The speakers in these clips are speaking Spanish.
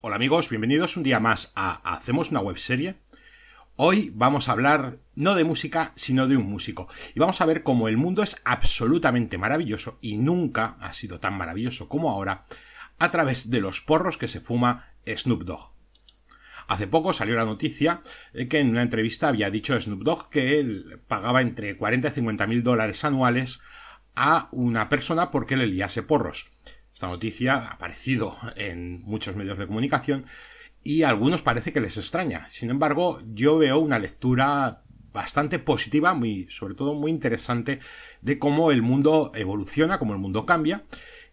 Hola amigos, bienvenidos un día más a Hacemos una webserie. Hoy vamos a hablar no de música, sino de un músico. Y vamos a ver cómo el mundo es absolutamente maravilloso y nunca ha sido tan maravilloso como ahora a través de los porros que se fuma Snoop Dogg. Hace poco salió la noticia que en una entrevista había dicho Snoop Dogg que él pagaba entre 40 y 50 mil dólares anuales a una persona porque le liase porros. Esta noticia ha aparecido en muchos medios de comunicación y a algunos parece que les extraña. Sin embargo, yo veo una lectura bastante positiva, muy, sobre todo muy interesante, de cómo el mundo evoluciona, cómo el mundo cambia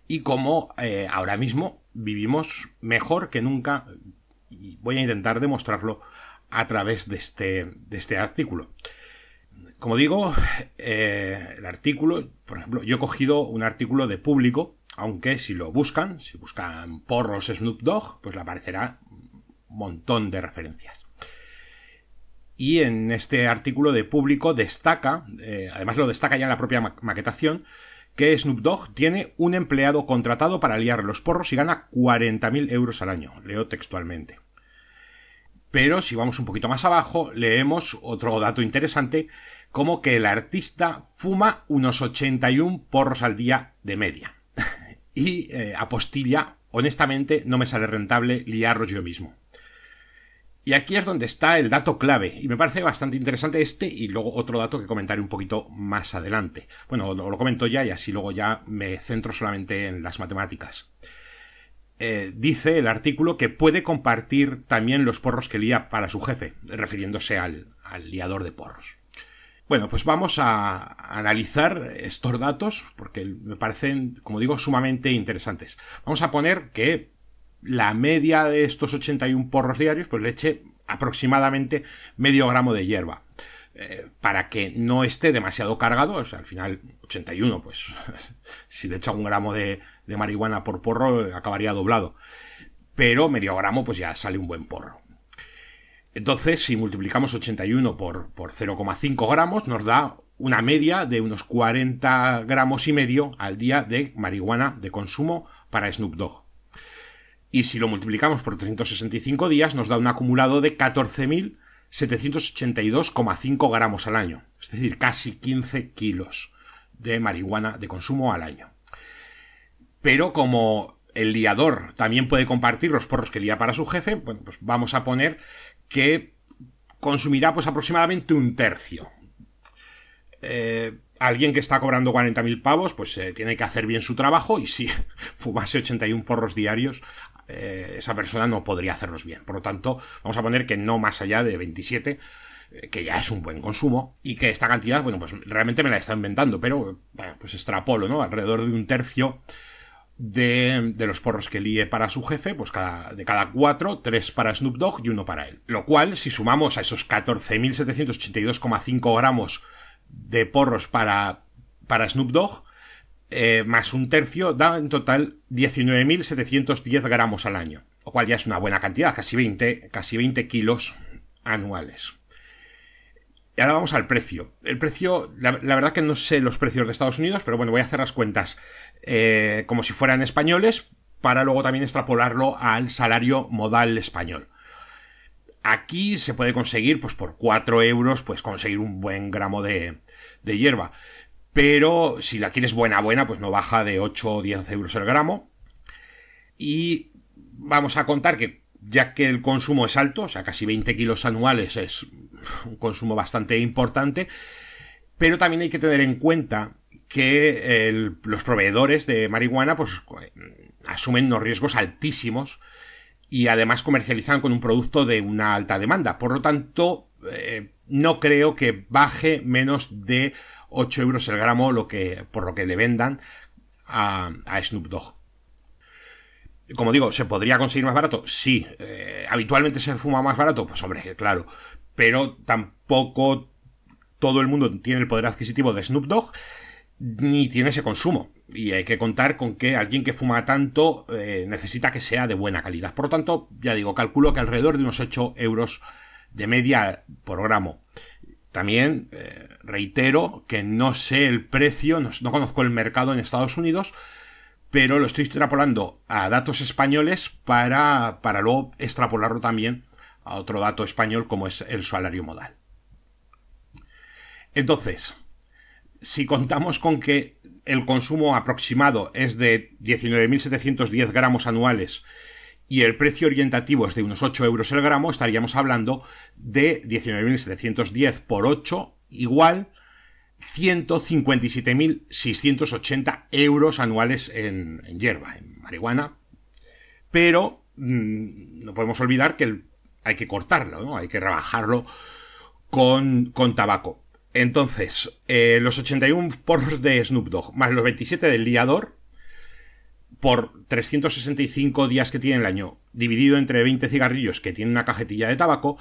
y cómo eh, ahora mismo vivimos mejor que nunca. Y voy a intentar demostrarlo a través de este, de este artículo. Como digo, eh, el artículo, por ejemplo, yo he cogido un artículo de público aunque si lo buscan, si buscan porros Snoop Dogg, pues le aparecerá un montón de referencias. Y en este artículo de público destaca, eh, además lo destaca ya la propia maquetación, que Snoop Dogg tiene un empleado contratado para liar los porros y gana 40.000 euros al año. Leo textualmente. Pero si vamos un poquito más abajo, leemos otro dato interesante, como que el artista fuma unos 81 porros al día de media y eh, apostilla, honestamente no me sale rentable liarlos yo mismo. Y aquí es donde está el dato clave, y me parece bastante interesante este y luego otro dato que comentaré un poquito más adelante. Bueno, lo, comento ya y así luego ya me centro solamente en las matemáticas. Eh, dice el artículo que puede compartir también los porros que lía para su jefe, refiriéndose al liador de porros. Bueno, pues vamos a analizar estos datos porque me parecen, como digo, sumamente interesantes. Vamos a poner que la media de estos 81 porros diarios, pues le eche aproximadamente medio gramo de hierba. Eh, para que no esté demasiado cargado, o sea, al final 81, pues si le echa un gramo de, de marihuana por porro acabaría doblado. Pero medio gramo pues ya sale un buen porro. Entonces, si multiplicamos 81 por, 0,5 gramos, nos da una media de unos 40 gramos y medio al día de marihuana de consumo para Snoop Dogg. Y si lo multiplicamos por 365 días, nos da un acumulado de 14.782,5 gramos al año. Es decir, casi 15 kilos de marihuana de consumo al año. Pero como el liador también puede compartir los porros que lía para su jefe, pues vamos a poner que consumirá pues aproximadamente un tercio. Eh, alguien que está cobrando 40.000 pavos, pues eh, tiene que hacer bien su trabajo y si fumase 81 porros diarios, eh, esa persona no podría hacerlos bien. Por lo tanto, vamos a poner que no más allá de 27, que ya es un buen consumo y que esta cantidad, bueno, pues realmente me la está inventando, pero bueno, pues extrapolo, ¿no? Alrededor de un tercio de, los porros que líe para su jefe, pues de cada cuatro, tres para Snoop Dogg y uno para él. Lo cual, si sumamos a esos 14.782,5 gramos de porros para, para Snoop Dogg, eh, más un tercio, da en total 19.710 gramos al año. Lo cual ya es una buena cantidad, casi 20, casi 20 kilos anuales. Y ahora vamos al precio. El precio, la, verdad que no sé los precios de Estados Unidos, pero bueno, voy a hacer las cuentas eh, como si fueran españoles para luego también extrapolarlo al salario modal español. Aquí se puede conseguir, pues por 4 euros, pues conseguir un buen gramo de, de hierba. Pero si la quieres buena, buena, pues no baja de 8 o 10 euros el gramo. Y vamos a contar que ya que el consumo es alto, o sea, casi 20 kilos anuales es un consumo bastante importante, pero también hay que tener en cuenta que eh, los proveedores de marihuana pues eh, asumen unos riesgos altísimos y además comercializan con un producto de una alta demanda. Por lo tanto, eh, no creo que baje menos de 8 euros el gramo lo que, por lo que le vendan a, Snoop Dogg. Como digo, ¿se podría conseguir más barato? Sí. ¿Habitualmente se fuma más barato? Pues hombre, claro pero tampoco todo el mundo tiene el poder adquisitivo de Snoop Dogg ni tiene ese consumo. Y hay que contar con que alguien que fuma tanto eh, necesita que sea de buena calidad. Por lo tanto, ya digo, calculo que alrededor de unos 8 euros de media por gramo. También eh, reitero que no sé el precio, no, conozco el mercado en Estados Unidos, pero lo estoy extrapolando a datos españoles para, para luego extrapolarlo también a otro dato español como es el salario modal. Entonces, si contamos con que el consumo aproximado es de 19.710 gramos anuales y el precio orientativo es de unos 8 euros el gramo, estaríamos hablando de 19.710 por 8 igual 157.680 euros anuales en, hierba, en marihuana. Pero mm, no podemos olvidar que el hay que cortarlo, ¿no? Hay que rebajarlo con, con tabaco. Entonces, eh, los 81 por de Snoop Dogg, más los 27 del liador, por 365 días que tiene el año, dividido entre 20 cigarrillos que tiene una cajetilla de tabaco,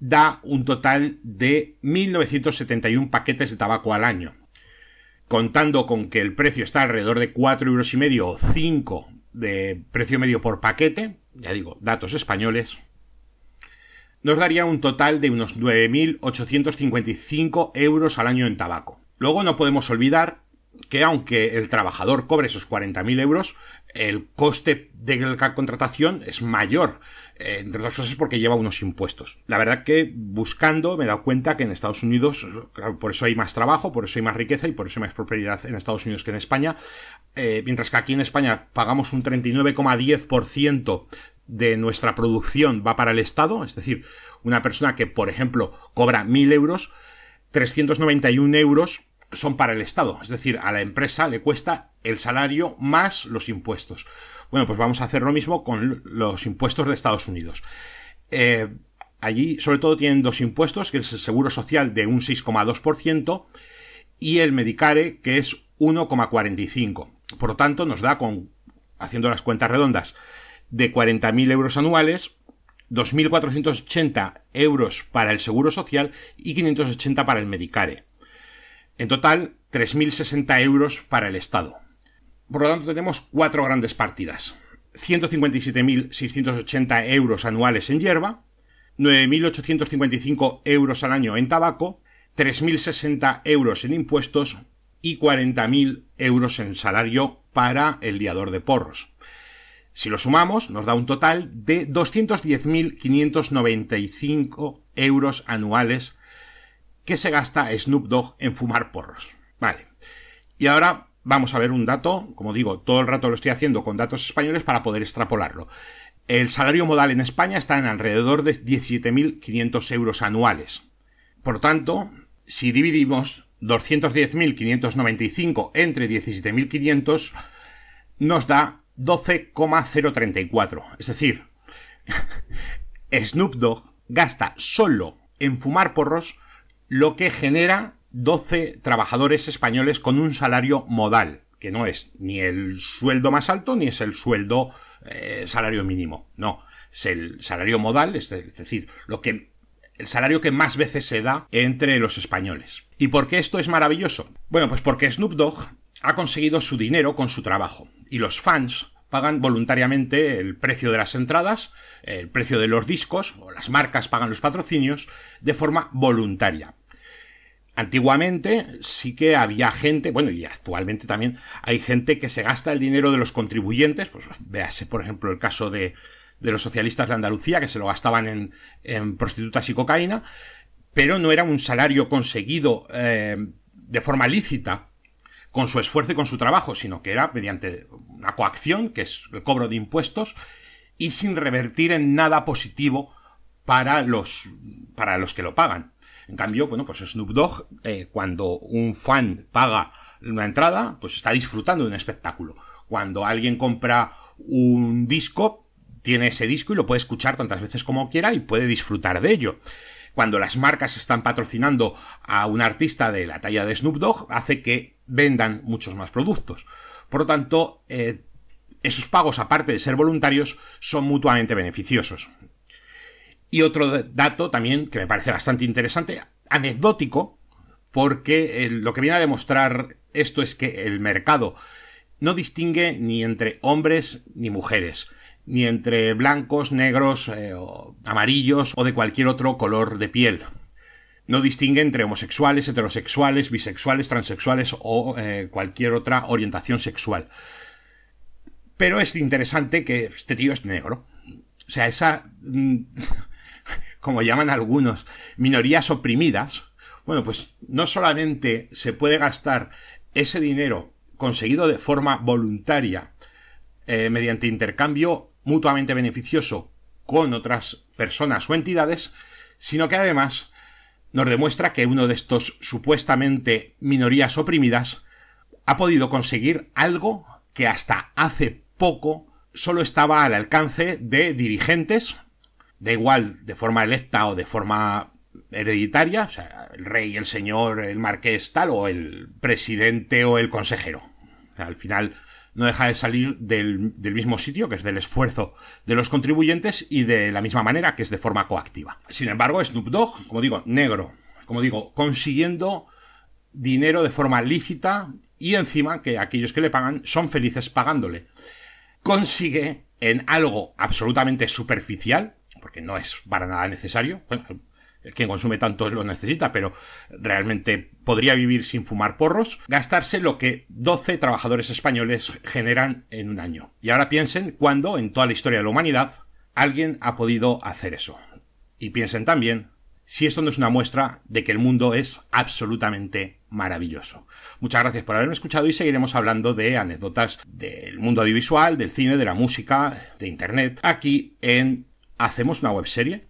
da un total de 1.971 paquetes de tabaco al año. Contando con que el precio está alrededor de 4 euros y medio o 5 de precio medio por paquete, ya digo, datos españoles, nos daría un total de unos 9.855 euros al año en tabaco. Luego no podemos olvidar que aunque el trabajador cobre esos 40.000 euros, el coste de la contratación es mayor, eh, entre otras cosas porque lleva unos impuestos. La verdad que buscando me he dado cuenta que en Estados Unidos, por eso hay más trabajo, por eso hay más riqueza y por eso hay más propiedad en Estados Unidos que en España, eh, mientras que aquí en España pagamos un 39,10% de nuestra producción va para el Estado, es decir, una persona que, por ejemplo, cobra 1.000 euros, 391 euros son para el Estado, es decir, a la empresa le cuesta el salario más los impuestos. Bueno, pues vamos a hacer lo mismo con los impuestos de Estados Unidos. Eh, allí sobre todo tienen dos impuestos, que es el seguro social de un 6,2% y el Medicare, que es 1,45%. Por lo tanto, nos da con, haciendo las cuentas redondas, de 40.000 euros anuales, 2.480 euros para el seguro social y 580 para el Medicare. En total, 3.060 euros para el Estado. Por lo tanto, tenemos cuatro grandes partidas. 157.680 euros anuales en hierba, 9.855 euros al año en tabaco, 3.060 euros en impuestos y 40.000 euros en salario para el liador de porros. Si lo sumamos, nos da un total de 210.595 euros anuales que se gasta Snoop Dogg en fumar porros. Vale. Y ahora vamos a ver un dato, como digo, todo el rato lo estoy haciendo con datos españoles para poder extrapolarlo. El salario modal en España está en alrededor de 17.500 euros anuales. Por tanto, si dividimos 210.595 entre 17.500, nos da 12,034. Es decir, Snoop Dogg gasta solo en fumar porros lo que genera 12 trabajadores españoles con un salario modal, que no es ni el sueldo más alto ni es el sueldo eh, salario mínimo, no, es el salario modal, es decir, lo que el salario que más veces se da entre los españoles. ¿Y por qué esto es maravilloso? Bueno, pues porque Snoop Dogg ha conseguido su dinero con su trabajo y los fans pagan voluntariamente el precio de las entradas, el precio de los discos, o las marcas pagan los patrocinios, de forma voluntaria. Antiguamente sí que había gente, bueno, y actualmente también hay gente que se gasta el dinero de los contribuyentes, pues véase por ejemplo el caso de, los socialistas de Andalucía, que se lo gastaban en, en prostitutas y cocaína, pero no era un salario conseguido eh, de forma lícita con su esfuerzo y con su trabajo, sino que era mediante una coacción, que es el cobro de impuestos, y sin revertir en nada positivo para los, para los que lo pagan. En cambio, bueno, pues Snoop Dogg, eh, cuando un fan paga una entrada, pues está disfrutando de un espectáculo. Cuando alguien compra un disco, tiene ese disco y lo puede escuchar tantas veces como quiera y puede disfrutar de ello cuando las marcas están patrocinando a un artista de la talla de Snoop Dogg, hace que vendan muchos más productos. Por lo tanto, eh, esos pagos, aparte de ser voluntarios, son mutuamente beneficiosos. Y otro dato también que me parece bastante interesante, anecdótico, porque eh, lo que viene a demostrar esto es que el mercado no distingue ni entre hombres ni mujeres ni entre blancos, negros, eh, amarillos o de cualquier otro color de piel. No distingue entre homosexuales, heterosexuales, bisexuales, transexuales o eh, cualquier otra orientación sexual. Pero es interesante que este tío es negro. O sea, esa, mm, como llaman algunos, minorías oprimidas, bueno, pues no solamente se puede gastar ese dinero conseguido de forma voluntaria eh, mediante intercambio mutuamente beneficioso con otras personas o entidades, sino que además nos demuestra que uno de estos supuestamente minorías oprimidas ha podido conseguir algo que hasta hace poco solo estaba al alcance de dirigentes, de igual de forma electa o de forma hereditaria, o sea, el rey, el señor, el marqués tal, o el presidente o el consejero. al final, no deja de salir del, mismo sitio, que es del esfuerzo de los contribuyentes y de la misma manera, que es de forma coactiva. Sin embargo, Snoop Dogg, como digo, negro, como digo, consiguiendo dinero de forma lícita y encima que aquellos que le pagan son felices pagándole. Consigue en algo absolutamente superficial, porque no es para nada necesario, quien consume tanto lo necesita, pero realmente podría vivir sin fumar porros, gastarse lo que 12 trabajadores españoles generan en un año. Y ahora piensen cuándo en toda la historia de la humanidad alguien ha podido hacer eso. Y piensen también si esto no es una muestra de que el mundo es absolutamente maravilloso. Muchas gracias por haberme escuchado y seguiremos hablando de anécdotas del mundo audiovisual, del cine, de la música, de internet, aquí en Hacemos una web serie